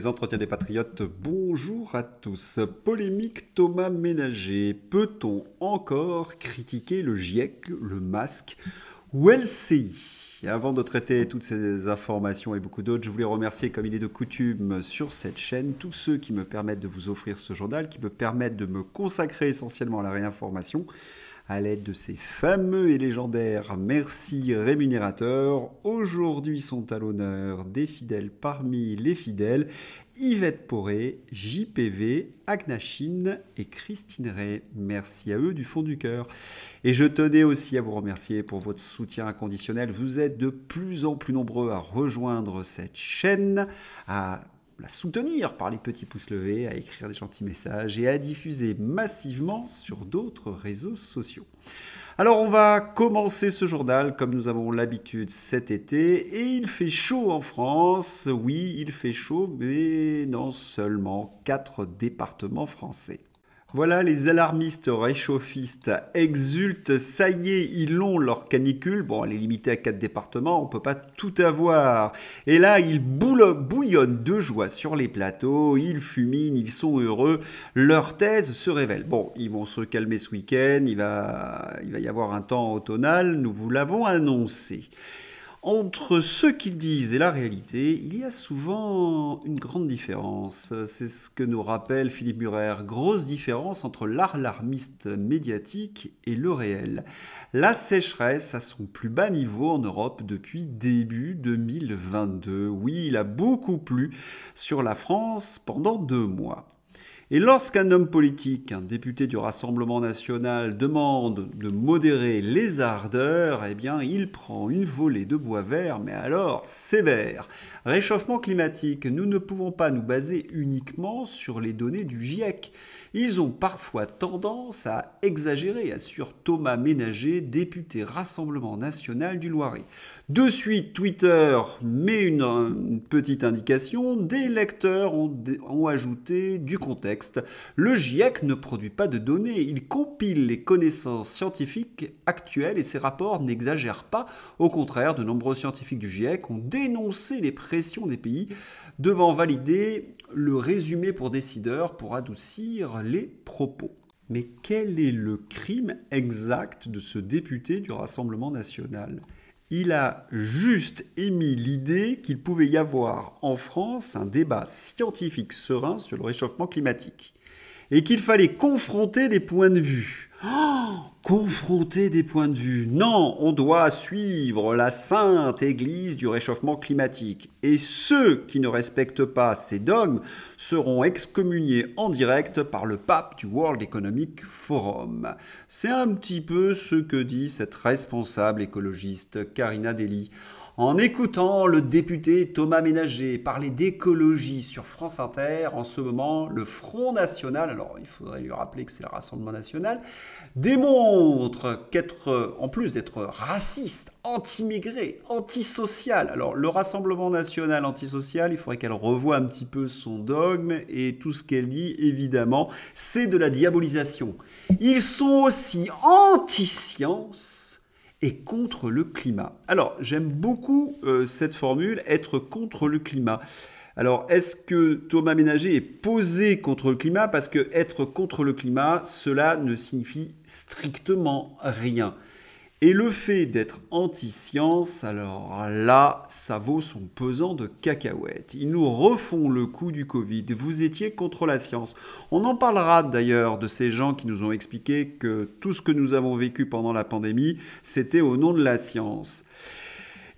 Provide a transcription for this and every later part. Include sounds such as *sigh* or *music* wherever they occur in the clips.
les entretiens des patriotes. Bonjour à tous. Polémique Thomas Ménager. Peut-on encore critiquer le GIEC, le masque ou LCI Avant de traiter toutes ces informations et beaucoup d'autres, je voulais remercier, comme il est de coutume sur cette chaîne, tous ceux qui me permettent de vous offrir ce journal, qui me permettent de me consacrer essentiellement à la réinformation à l'aide de ces fameux et légendaires merci rémunérateurs. Aujourd'hui sont à l'honneur des fidèles parmi les fidèles Yvette Poré, JPV, Agnachine et Christine Ray. Merci à eux du fond du cœur. Et je tenais aussi à vous remercier pour votre soutien inconditionnel. Vous êtes de plus en plus nombreux à rejoindre cette chaîne, à à soutenir par les petits pouces levés, à écrire des gentils messages et à diffuser massivement sur d'autres réseaux sociaux. Alors on va commencer ce journal comme nous avons l'habitude cet été et il fait chaud en France, oui il fait chaud mais dans seulement 4 départements français. Voilà, les alarmistes réchauffistes exultent, ça y est, ils ont leur canicule. Bon, elle est limitée à quatre départements, on ne peut pas tout avoir. Et là, ils bouillonnent de joie sur les plateaux, ils fuminent, ils sont heureux, leur thèse se révèle. Bon, ils vont se calmer ce week-end, il va, il va y avoir un temps automnal, nous vous l'avons annoncé. Entre ce qu'ils disent et la réalité, il y a souvent une grande différence. C'est ce que nous rappelle Philippe Murer. Grosse différence entre l'alarmiste médiatique et le réel. La sécheresse à son plus bas niveau en Europe depuis début 2022. Oui, il a beaucoup plu sur la France pendant deux mois. Et lorsqu'un homme politique, un député du Rassemblement national, demande de modérer les ardeurs, eh bien, il prend une volée de bois vert, mais alors sévère. Réchauffement climatique, nous ne pouvons pas nous baser uniquement sur les données du GIEC. Ils ont parfois tendance à exagérer, assure Thomas Ménager, député Rassemblement national du Loiret. De suite, Twitter met une, petite indication, des lecteurs ont, ont ajouté du contexte. Le GIEC ne produit pas de données, il compile les connaissances scientifiques actuelles et ses rapports n'exagèrent pas. Au contraire, de nombreux scientifiques du GIEC ont dénoncé les des pays devant valider le résumé pour décideurs pour adoucir les propos. Mais quel est le crime exact de ce député du Rassemblement national Il a juste émis l'idée qu'il pouvait y avoir en France un débat scientifique serein sur le réchauffement climatique et qu'il fallait confronter des points de vue. Oh, confronter des points de vue. Non, on doit suivre la sainte Église du réchauffement climatique. Et ceux qui ne respectent pas ces dogmes seront excommuniés en direct par le pape du World Economic Forum. C'est un petit peu ce que dit cette responsable écologiste Karina Deli en écoutant le député Thomas Ménager parler d'écologie sur France Inter, en ce moment, le Front National, alors il faudrait lui rappeler que c'est le Rassemblement National, démontre qu'être, en plus d'être raciste, anti-migré, antisocial, alors le Rassemblement National antisocial, il faudrait qu'elle revoie un petit peu son dogme et tout ce qu'elle dit, évidemment, c'est de la diabolisation. Ils sont aussi anti-science et contre le climat. Alors, j'aime beaucoup euh, cette formule, être contre le climat. Alors, est-ce que Thomas Ménager est posé contre le climat Parce que être contre le climat, cela ne signifie strictement rien. Et le fait d'être anti-science, alors là, ça vaut son pesant de cacahuètes. Ils nous refont le coup du Covid. Vous étiez contre la science. On en parlera d'ailleurs de ces gens qui nous ont expliqué que tout ce que nous avons vécu pendant la pandémie, c'était au nom de la science.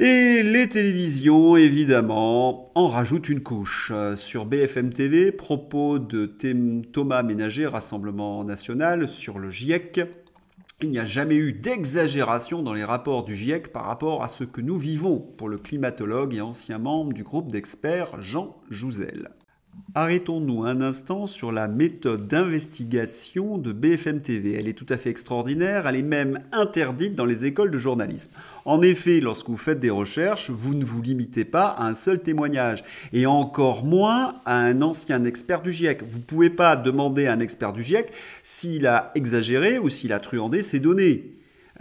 Et les télévisions, évidemment, en rajoutent une couche. Sur BFM TV, propos de Thomas Ménager, Rassemblement National, sur le GIEC, il n'y a jamais eu d'exagération dans les rapports du GIEC par rapport à ce que nous vivons, pour le climatologue et ancien membre du groupe d'experts Jean Jouzel. Arrêtons-nous un instant sur la méthode d'investigation de BFM TV. Elle est tout à fait extraordinaire, elle est même interdite dans les écoles de journalisme. En effet, lorsque vous faites des recherches, vous ne vous limitez pas à un seul témoignage, et encore moins à un ancien expert du GIEC. Vous ne pouvez pas demander à un expert du GIEC s'il a exagéré ou s'il a truandé ses données.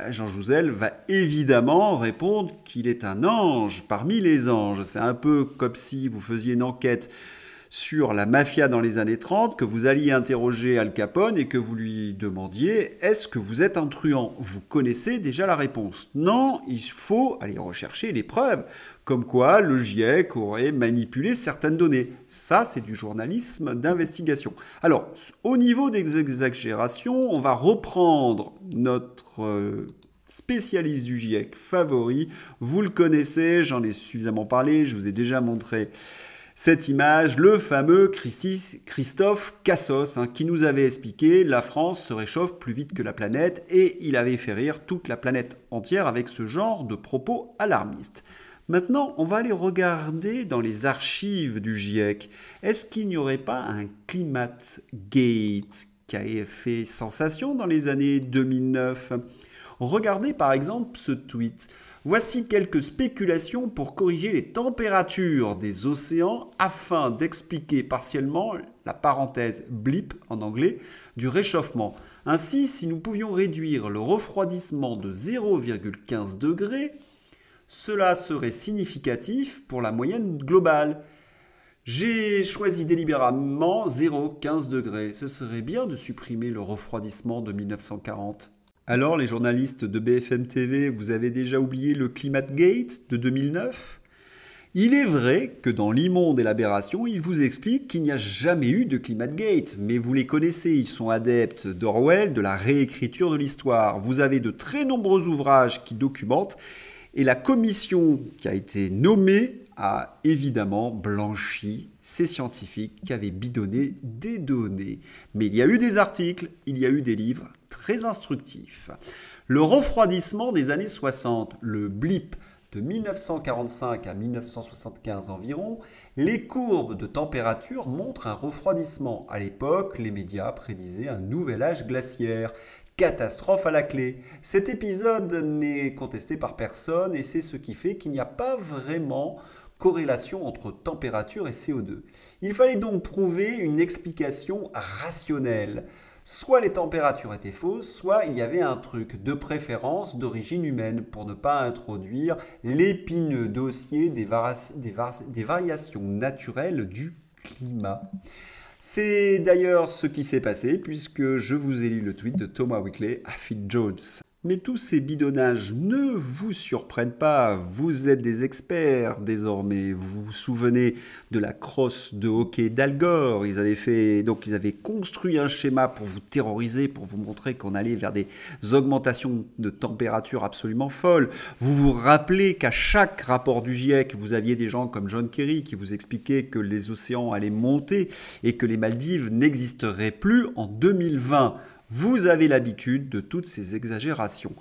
Euh, Jean Jouzel va évidemment répondre qu'il est un ange parmi les anges. C'est un peu comme si vous faisiez une enquête sur la mafia dans les années 30, que vous alliez interroger Al Capone et que vous lui demandiez est-ce que vous êtes un truand Vous connaissez déjà la réponse. Non, il faut aller rechercher les preuves, comme quoi le GIEC aurait manipulé certaines données. Ça, c'est du journalisme d'investigation. Alors, au niveau des exagérations, on va reprendre notre... Euh, spécialiste du GIEC favori. Vous le connaissez, j'en ai suffisamment parlé, je vous ai déjà montré cette image, le fameux Christophe Cassos, hein, qui nous avait expliqué la France se réchauffe plus vite que la planète, et il avait fait rire toute la planète entière avec ce genre de propos alarmistes. Maintenant, on va aller regarder dans les archives du GIEC. Est-ce qu'il n'y aurait pas un gate » qui a fait sensation dans les années 2009 Regardez par exemple ce tweet. Voici quelques spéculations pour corriger les températures des océans afin d'expliquer partiellement la parenthèse blip en anglais du réchauffement. Ainsi, si nous pouvions réduire le refroidissement de 0,15 degré, cela serait significatif pour la moyenne globale. J'ai choisi délibérément 0,15 degré. Ce serait bien de supprimer le refroidissement de 1940. Alors, les journalistes de BFM TV, vous avez déjà oublié le gate de 2009 Il est vrai que dans L'immonde et l'aberration, ils vous expliquent qu'il n'y a jamais eu de Climategate, mais vous les connaissez, ils sont adeptes d'Orwell, de la réécriture de l'histoire. Vous avez de très nombreux ouvrages qui documentent, et la commission qui a été nommée a évidemment blanchi ces scientifiques qui avaient bidonné des données. Mais il y a eu des articles, il y a eu des livres, très instructif. Le refroidissement des années 60, le blip de 1945 à 1975 environ, les courbes de température montrent un refroidissement. À l'époque, les médias prédisaient un nouvel âge glaciaire. Catastrophe à la clé. Cet épisode n'est contesté par personne et c'est ce qui fait qu'il n'y a pas vraiment corrélation entre température et CO2. Il fallait donc prouver une explication rationnelle. Soit les températures étaient fausses, soit il y avait un truc de préférence d'origine humaine pour ne pas introduire l'épineux dossier des, variations naturelles du climat. C'est d'ailleurs ce qui s'est passé puisque je vous ai lu le tweet de Thomas Wickley à Phil Jones. Mais tous ces bidonnages ne vous surprennent pas, vous êtes des experts désormais, vous vous souvenez de la crosse de hockey d'Algore, ils avaient fait donc ils avaient construit un schéma pour vous terroriser, pour vous montrer qu'on allait vers des augmentations de température absolument folles. Vous vous rappelez qu'à chaque rapport du GIEC, vous aviez des gens comme John Kerry qui vous expliquaient que les océans allaient monter et que les Maldives n'existeraient plus en 2020. Vous avez l'habitude de toutes ces exagérations.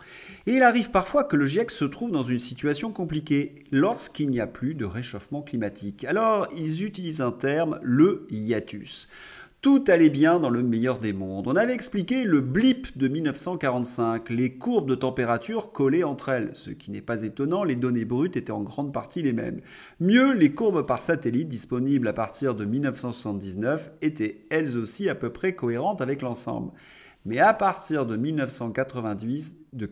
Et il arrive parfois que le GIEC se trouve dans une situation compliquée lorsqu'il n'y a plus de réchauffement climatique. Alors ils utilisent un terme, le hiatus. Tout allait bien dans le meilleur des mondes. On avait expliqué le blip de 1945, les courbes de température collées entre elles. Ce qui n'est pas étonnant, les données brutes étaient en grande partie les mêmes. Mieux, les courbes par satellite disponibles à partir de 1979 étaient elles aussi à peu près cohérentes avec l'ensemble. Mais à partir de 1998, de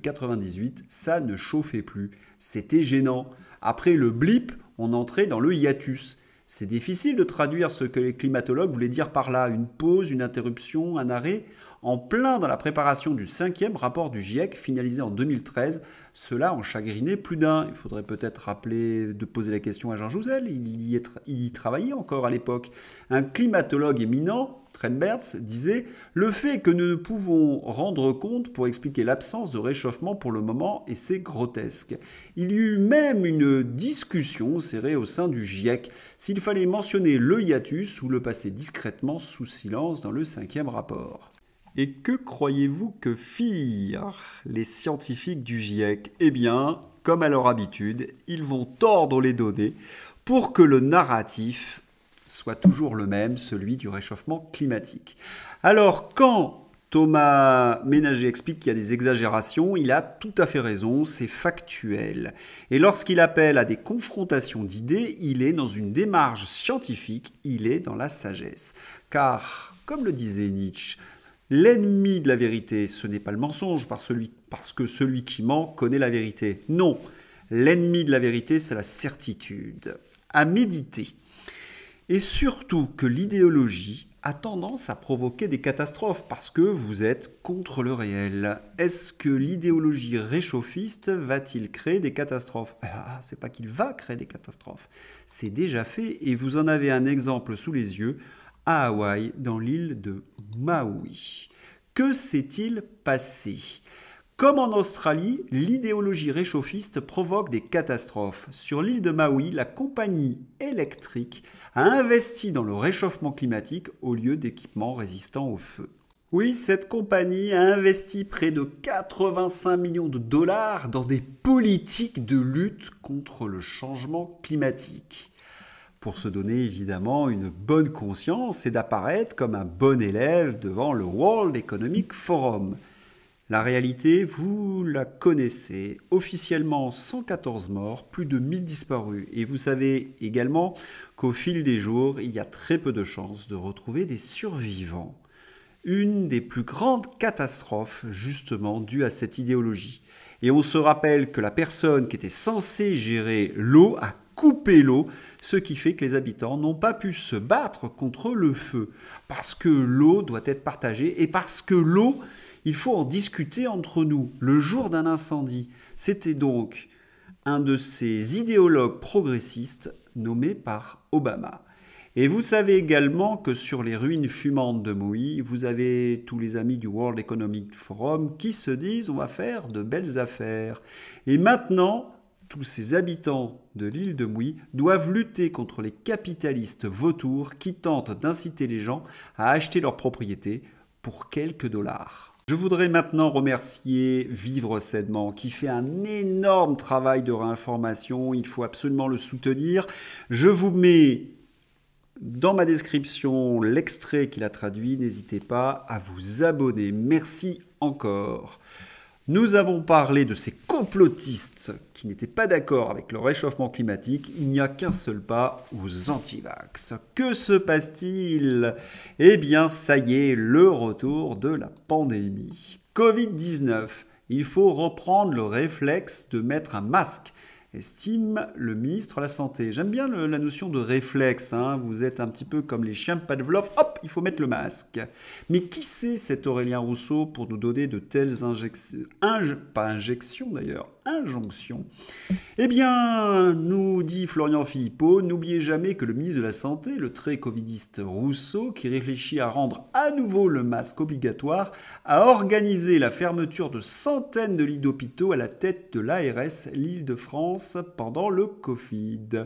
ça ne chauffait plus. C'était gênant. Après le blip, on entrait dans le hiatus. C'est difficile de traduire ce que les climatologues voulaient dire par là, une pause, une interruption, un arrêt. En plein dans la préparation du cinquième rapport du GIEC, finalisé en 2013, cela en chagrinait plus d'un. Il faudrait peut-être rappeler de poser la question à Jean Jouzel, y, il y travaillait encore à l'époque. Un climatologue éminent, Renberts disait Le fait que nous ne pouvons rendre compte pour expliquer l'absence de réchauffement pour le moment, et c'est grotesque. Il y eut même une discussion serrée au sein du GIEC s'il fallait mentionner le hiatus ou le passer discrètement sous silence dans le cinquième rapport. Et que croyez-vous que firent les scientifiques du GIEC Eh bien, comme à leur habitude, ils vont tordre les données pour que le narratif soit toujours le même, celui du réchauffement climatique. Alors quand Thomas Ménager explique qu'il y a des exagérations, il a tout à fait raison, c'est factuel. Et lorsqu'il appelle à des confrontations d'idées, il est dans une démarche scientifique, il est dans la sagesse. Car, comme le disait Nietzsche, l'ennemi de la vérité, ce n'est pas le mensonge, parce que celui qui ment connaît la vérité. Non, l'ennemi de la vérité, c'est la certitude. À méditer et surtout que l'idéologie a tendance à provoquer des catastrophes parce que vous êtes contre le réel. Est-ce que l'idéologie réchauffiste va-t-il créer des catastrophes ah, ah, ah, c'est pas qu'il va créer des catastrophes, c'est déjà fait et vous en avez un exemple sous les yeux à Hawaï, dans l'île de Maui. Que s'est-il passé comme en Australie, l'idéologie réchauffiste provoque des catastrophes. Sur l'île de Maui, la compagnie électrique a investi dans le réchauffement climatique au lieu d'équipements résistants au feu. Oui, cette compagnie a investi près de 85 millions de dollars dans des politiques de lutte contre le changement climatique pour se donner évidemment une bonne conscience et d'apparaître comme un bon élève devant le World Economic Forum. La réalité, vous la connaissez. Officiellement, 114 morts, plus de 1000 disparus. Et vous savez également qu'au fil des jours, il y a très peu de chances de retrouver des survivants. Une des plus grandes catastrophes, justement, due à cette idéologie. Et on se rappelle que la personne qui était censée gérer l'eau a coupé l'eau, ce qui fait que les habitants n'ont pas pu se battre contre le feu, parce que l'eau doit être partagée et parce que l'eau il faut en discuter entre nous le jour d'un incendie. C'était donc un de ces idéologues progressistes nommés par Obama. Et vous savez également que sur les ruines fumantes de Mouy, vous avez tous les amis du World Economic Forum qui se disent on va faire de belles affaires. Et maintenant, tous ces habitants de l'île de Mouy doivent lutter contre les capitalistes vautours qui tentent d'inciter les gens à acheter leurs propriétés pour quelques dollars. Je voudrais maintenant remercier Vivre Sainement qui fait un énorme travail de réinformation. Il faut absolument le soutenir. Je vous mets dans ma description l'extrait qu'il a traduit. N'hésitez pas à vous abonner. Merci encore. Nous avons parlé de ces complotistes qui n'étaient pas d'accord avec le réchauffement climatique. Il n'y a qu'un seul pas aux antivax. Que se passe-t-il Eh bien, ça y est, le retour de la pandémie. Covid-19. Il faut reprendre le réflexe de mettre un masque estime le ministre de la Santé. J'aime bien la notion de réflexe, hein. vous êtes un petit peu comme les chiens Pavlov, hop, il faut mettre le masque. Mais qui c'est cet Aurélien Rousseau pour nous donner de telles injections, pas injections d'ailleurs, injonction Eh bien, nous dit Florian Philippot, n'oubliez jamais que le ministre de la Santé, le très covidiste Rousseau, qui réfléchit à rendre à nouveau le masque obligatoire, a organisé la fermeture de centaines de lits d'hôpitaux à la tête de l'ARS, l'Île-de-France, pendant le Covid.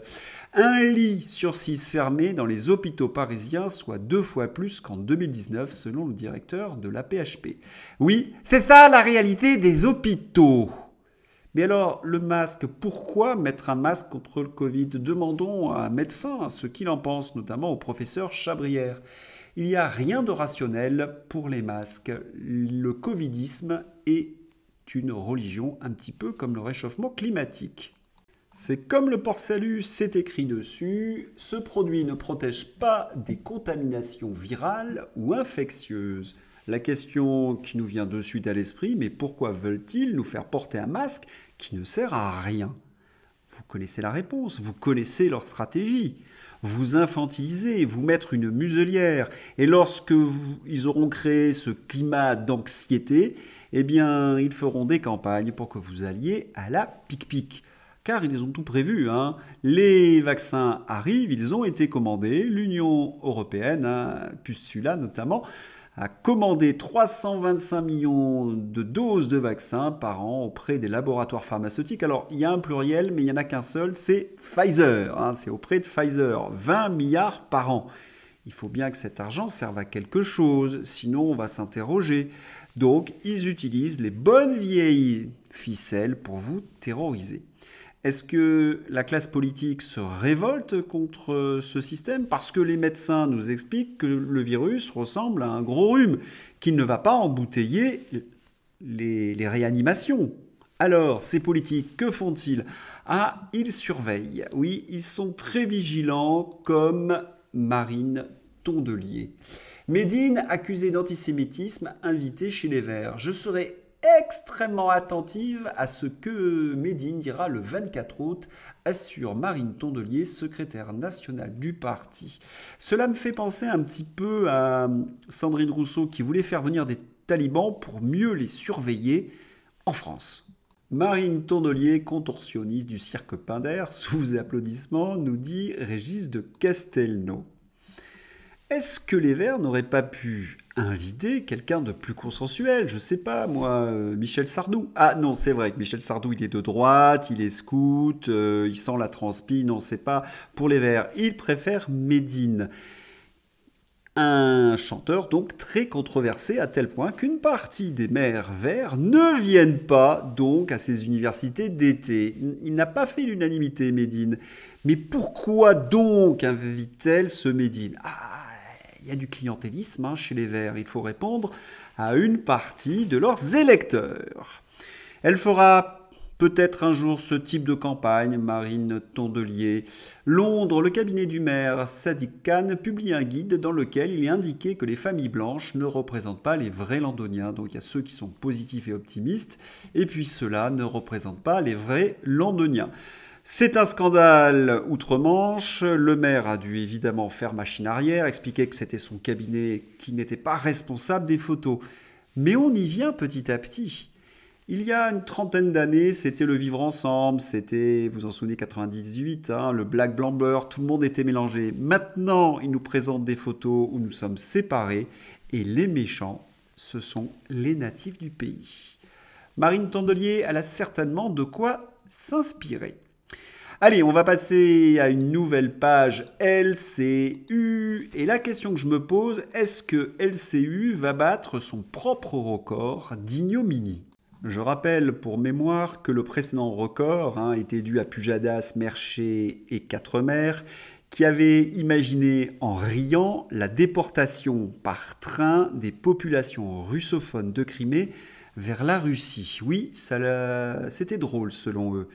Un lit sur six fermé dans les hôpitaux parisiens, soit deux fois plus qu'en 2019, selon le directeur de la PHP. Oui, c'est ça la réalité des hôpitaux. Mais alors, le masque, pourquoi mettre un masque contre le Covid Demandons à un médecin ce qu'il en pense, notamment au professeur Chabrière. Il n'y a rien de rationnel pour les masques. Le covidisme est une religion un petit peu comme le réchauffement climatique. C'est comme le port salut, c'est écrit dessus, ce produit ne protège pas des contaminations virales ou infectieuses. La question qui nous vient de suite à l'esprit, mais pourquoi veulent-ils nous faire porter un masque qui ne sert à rien Vous connaissez la réponse, vous connaissez leur stratégie. Vous infantilisez, vous mettre une muselière, et lorsque ils auront créé ce climat d'anxiété, eh bien, ils feront des campagnes pour que vous alliez à la pique-pique. car ils ont tout prévu. Hein. Les vaccins arrivent, ils ont été commandés, l'Union européenne, hein, Pustula notamment, a commandé 325 millions de doses de vaccins par an auprès des laboratoires pharmaceutiques. Alors, il y a un pluriel, mais il n'y en a qu'un seul, c'est Pfizer. Hein. c'est auprès de Pfizer, 20 milliards par an. Il faut bien que cet argent serve à quelque chose, sinon on va s'interroger. Donc, ils utilisent les bonnes vieilles ficelles pour vous terroriser. Est-ce que la classe politique se révolte contre euh, ce système parce que les médecins nous expliquent que le virus ressemble à un gros rhume, qu'il ne va pas embouteiller les, réanimations Alors, ces politiques, que font-ils Ah, ils surveillent. Oui, ils sont très vigilants comme Marine Tondelier. Médine, accusée d'antisémitisme, invitée chez les Verts. Je serai extrêmement attentive à ce que Médine dira le 24 août, assure Marine Tondelier, secrétaire nationale du parti. Cela me fait penser un petit peu à Sandrine Rousseau qui voulait faire venir des talibans pour mieux les surveiller en France. Marine Tondelier, contorsionniste du cirque Pinder, sous applaudissements, nous dit Régis de Castelnau. Est-ce que les Verts n'auraient pas pu inviter quelqu'un de plus consensuel Je sais pas, moi, euh, Michel Sardou. Ah non, c'est vrai que Michel Sardou, il est de droite, il est scout, euh, il sent la transpi, non, c'est pas pour les Verts. Il préfère Médine. Un chanteur donc très controversé à tel point qu'une partie des maires verts ne viennent pas donc à ces universités d'été. Il n'a pas fait l'unanimité, Médine. Mais pourquoi donc invite-t-elle ce Médine ah, il y a du clientélisme hein, chez les Verts. Il faut répondre à une partie de leurs électeurs. Elle fera peut-être un jour ce type de campagne, Marine Tondelier. Londres, le cabinet du maire Sadiq Khan publie un guide dans lequel il est indiqué que les familles blanches ne représentent pas les vrais londoniens. Donc il y a ceux qui sont positifs et optimistes, et puis ceux-là ne représentent pas les vrais londoniens. C'est un scandale outre-Manche. Le maire a dû évidemment faire machine arrière, expliquer que c'était son cabinet qui n'était pas responsable des photos. Mais on y vient petit à petit. Il y a une trentaine d'années, c'était le vivre ensemble, c'était, vous en souvenez, 98, hein, le Black Blamber, tout le monde était mélangé. Maintenant, il nous présente des photos où nous sommes séparés et les méchants, ce sont les natifs du pays. Marine Tondelier, elle a certainement de quoi s'inspirer. Allez, on va passer à une nouvelle page LCU. Et la question que je me pose, est-ce que LCU va battre son propre record d'ignominie je rappelle pour mémoire que le précédent record hein, était dû à Pujadas, Mercher et Quatre Mères qui avaient imaginé en riant la déportation par train des populations russophones de Crimée vers la Russie. Oui, c'était drôle selon eux.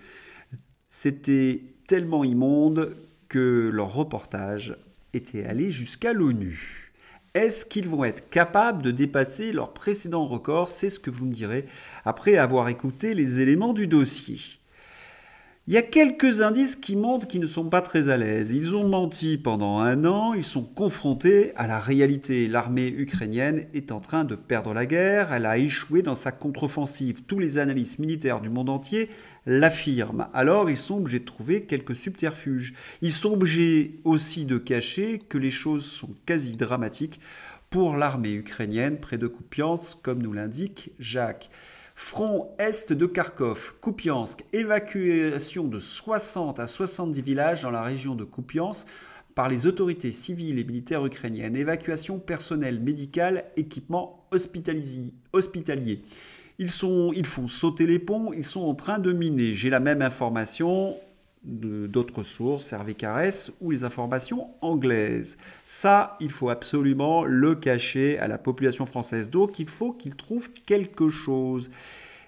C'était tellement immonde que leur reportage était allé jusqu'à l'ONU. Est-ce qu'ils vont être capables de dépasser leur précédent record C'est ce que vous me direz après avoir écouté les éléments du dossier. Il y a quelques indices qui montrent qu'ils ne sont pas très à l'aise. Ils ont menti pendant un an, ils sont confrontés à la réalité. L'armée ukrainienne est en train de perdre la guerre, elle a échoué dans sa contre-offensive. Tous les analystes militaires du monde entier l'affirme. Alors ils sont obligés de trouver quelques subterfuges. Ils sont obligés aussi de cacher que les choses sont quasi dramatiques pour l'armée ukrainienne près de Kupiansk, comme nous l'indique Jacques. Front est de Kharkov, Kupiansk, évacuation de 60 à 70 villages dans la région de Kupiansk par les autorités civiles et militaires ukrainiennes, évacuation personnelle, médicale, équipement hospitalier. Ils, font sauter les ponts, ils sont en train de miner. J'ai la même information d'autres sources, Hervé ou les informations anglaises. Ça, il faut absolument le cacher à la population française. Donc, il faut qu'ils trouvent quelque chose.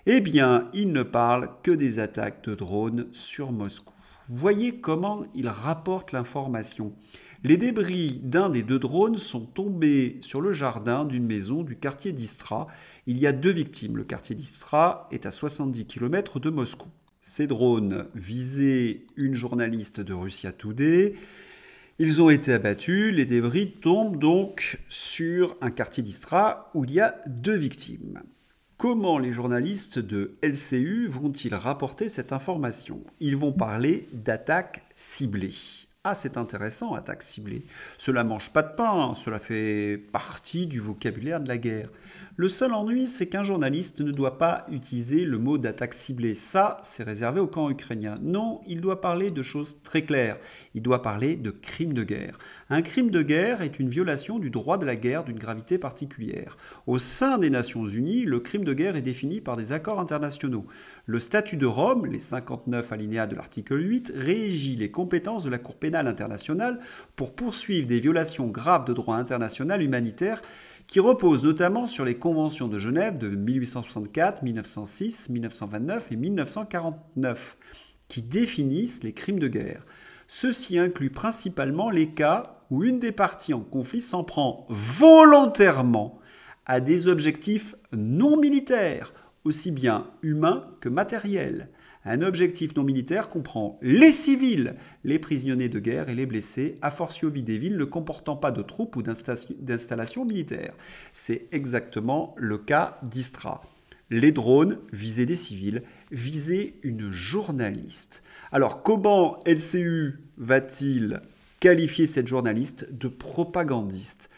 Eh bien, il ne parle que des attaques de drones sur Moscou. Voyez comment ils rapportent l'information. Les débris d'un des deux drones sont tombés sur le jardin d'une maison du quartier d'Istra. Il y a deux victimes. Le quartier d'Istra est à 70 km de Moscou. Ces drones visaient une journaliste de Russia Today. Ils ont été abattus, les débris tombent donc sur un quartier d'Istra où il y a deux victimes. Comment les journalistes de LCU vont-ils rapporter cette information Ils vont parler d'attaques ciblées. Ah, c'est intéressant, attaque ciblée. Cela mange pas de pain, hein, cela fait partie du vocabulaire de la guerre. Le seul ennui, c'est qu'un journaliste ne doit pas utiliser le mot d'attaque ciblée. Ça, c'est réservé au camp ukrainien. Non, il doit parler de choses très claires. Il doit parler de crimes de guerre. Un crime de guerre est une violation du droit de la guerre d'une gravité particulière. Au sein des Nations Unies, le crime de guerre est défini par des accords internationaux. Le statut de Rome, les 59 alinéas de l'article 8, régit les compétences de la Cour pénale internationale pour poursuivre des violations graves de droit international humanitaire qui reposent notamment sur les conventions de Genève de 1864, 1906, 1929 et 1949, qui définissent les crimes de guerre. Ceci inclut principalement les cas où une des parties en conflit s'en prend volontairement à des objectifs non militaires, aussi bien humains que matériels. Un objectif non militaire comprend les civils, les prisonniers de guerre et les blessés, a fortiori des villes ne comportant pas de troupes ou d'installations militaires. C'est exactement le cas d'Istra. Les drones visaient des civils viser une journaliste. Alors comment LCU va-t-il qualifier cette journaliste de propagandiste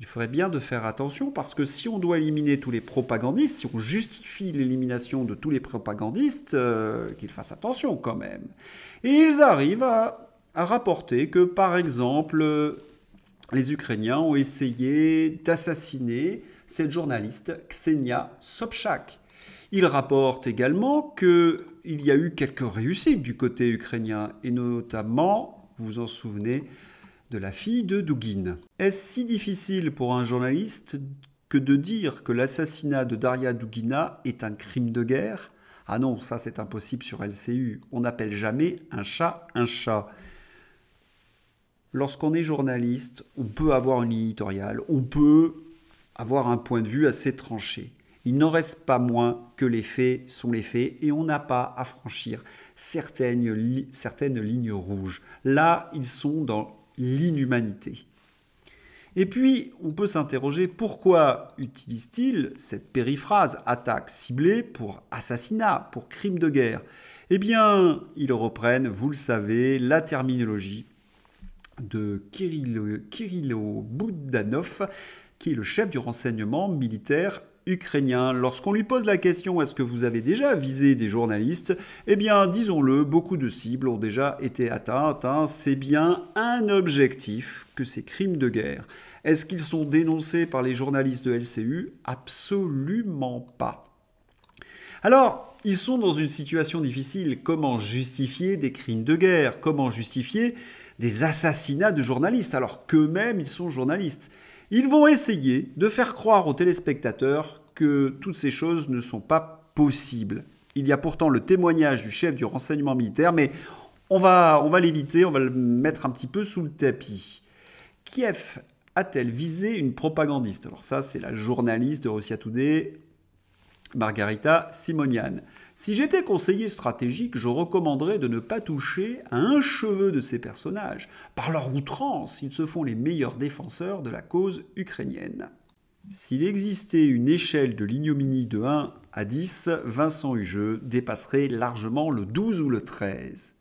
il faudrait bien de faire attention parce que si on doit éliminer tous les propagandistes, si on justifie l'élimination de tous les propagandistes, euh, qu'il qu'ils fassent attention quand même. Et ils arrivent à rapporter que, par exemple, euh, les Ukrainiens ont essayé d'assassiner cette journaliste Ksenia Sobchak. Il rapporte également qu'il y a eu quelques réussites du côté ukrainien, et notamment, vous vous en souvenez, de la fille de Dugin. Est-ce si difficile pour un journaliste que de dire que l'assassinat de Daria Dougina est un crime de guerre Ah non, ça c'est impossible sur LCU, on n'appelle jamais un chat un chat. Lorsqu'on est journaliste, on peut avoir une éditoriale, on peut avoir un point de vue assez tranché. Il n'en reste pas moins que les faits sont les faits et on n'a pas à franchir certaines, certaines lignes rouges. Là, ils sont dans l'inhumanité. Et puis, on peut s'interroger pourquoi utilise-t-il cette périphrase attaque ciblée pour assassinat, pour crime de guerre Eh bien, ils reprennent, vous le savez, la terminologie de Kirillo, Kirillo Boudanov, qui est le chef du renseignement militaire ukrainien. Lorsqu'on lui pose la question est-ce que vous avez déjà visé des journalistes Eh bien, disons-le, beaucoup de cibles ont déjà été atteintes. Hein. C'est bien un objectif que ces crimes de guerre. Est-ce qu'ils sont dénoncés par les journalistes de LCU Absolument pas. Alors, ils sont dans une situation difficile. Comment justifier des crimes de guerre Comment justifier des assassinats de journalistes alors qu'eux-mêmes ils sont journalistes ils vont essayer de faire croire aux téléspectateurs que toutes ces choses ne sont pas possibles. Il y a pourtant le témoignage du chef du renseignement militaire, mais on va, l'éviter, on va le mettre un petit peu sous le tapis. Kiev a-t-elle visé une propagandiste Alors ça, c'est la journaliste de Russia Today, Margarita Simonian. Si j'étais conseiller stratégique, je recommanderais de ne pas toucher à un cheveu de ces personnages. Par leur outrance, ils se font les meilleurs défenseurs de la cause ukrainienne. S'il existait une échelle de l'ignominie de 1 à 10, Vincent Hugeux dépasserait largement le 12 ou le 13.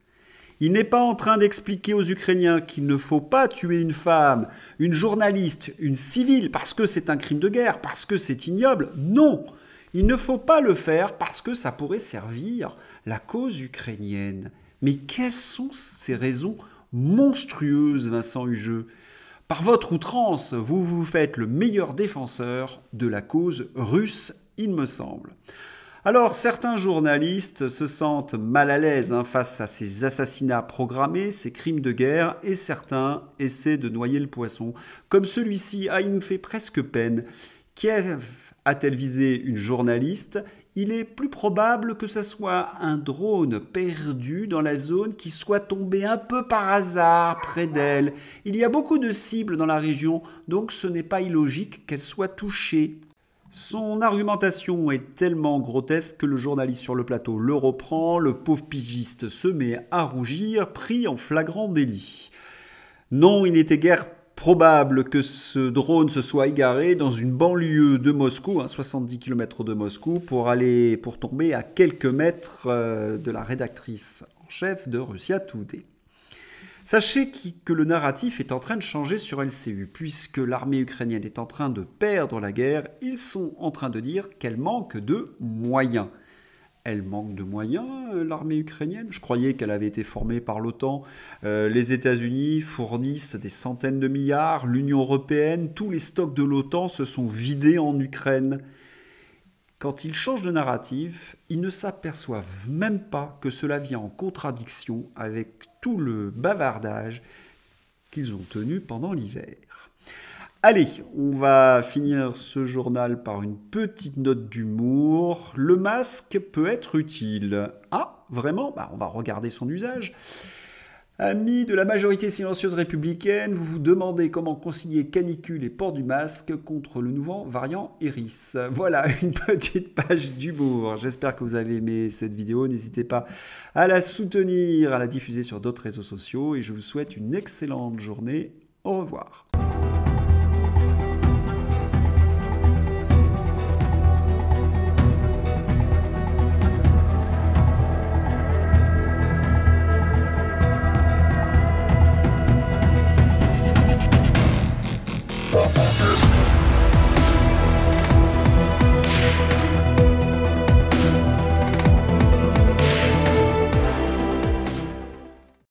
Il n'est pas en train d'expliquer aux Ukrainiens qu'il ne faut pas tuer une femme, une journaliste, une civile, parce que c'est un crime de guerre, parce que c'est ignoble. Non il ne faut pas le faire parce que ça pourrait servir la cause ukrainienne. Mais quelles sont ces raisons monstrueuses, Vincent Hugeux Par votre outrance, vous vous faites le meilleur défenseur de la cause russe, il me semble. Alors certains journalistes se sentent mal à l'aise hein, face à ces assassinats programmés, ces crimes de guerre, et certains essaient de noyer le poisson, comme celui-ci, ah, il me fait presque peine. Kiev a-t-elle visé une journaliste Il est plus probable que ce soit un drone perdu dans la zone qui soit tombé un peu par hasard près d'elle. Il y a beaucoup de cibles dans la région, donc ce n'est pas illogique qu'elle soit touchée. Son argumentation est tellement grotesque que le journaliste sur le plateau le reprend, le pauvre pigiste se met à rougir, pris en flagrant délit. Non, il n'était guère probable que ce drone se soit égaré dans une banlieue de Moscou, hein, 70 km de Moscou, pour aller pour tomber à quelques mètres euh, de la rédactrice en chef de Russia Today. Sachez que le narratif est en train de changer sur LCU, puisque l'armée ukrainienne est en train de perdre la guerre, ils sont en train de dire qu'elle manque de moyens elle manque de moyens, euh, l'armée ukrainienne. Je croyais qu'elle avait été formée par l'OTAN. Euh, les États-Unis fournissent des centaines de milliards, l'Union européenne, tous les stocks de l'OTAN se sont vidés en Ukraine. Quand ils changent de narratif, ils ne s'aperçoivent même pas que cela vient en contradiction avec tout le bavardage qu'ils ont tenu pendant l'hiver. Allez, on va finir ce journal par une petite note d'humour. Le masque peut être utile. Ah, vraiment bah, On va regarder son usage. Amis de la majorité silencieuse républicaine, vous vous demandez comment concilier canicule et port du masque contre le nouveau variant iris. Voilà *laughs* une petite page d'humour. J'espère que vous avez aimé cette vidéo. N'hésitez pas à la soutenir, à la diffuser sur d'autres réseaux sociaux et je vous souhaite une excellente journée. Au revoir.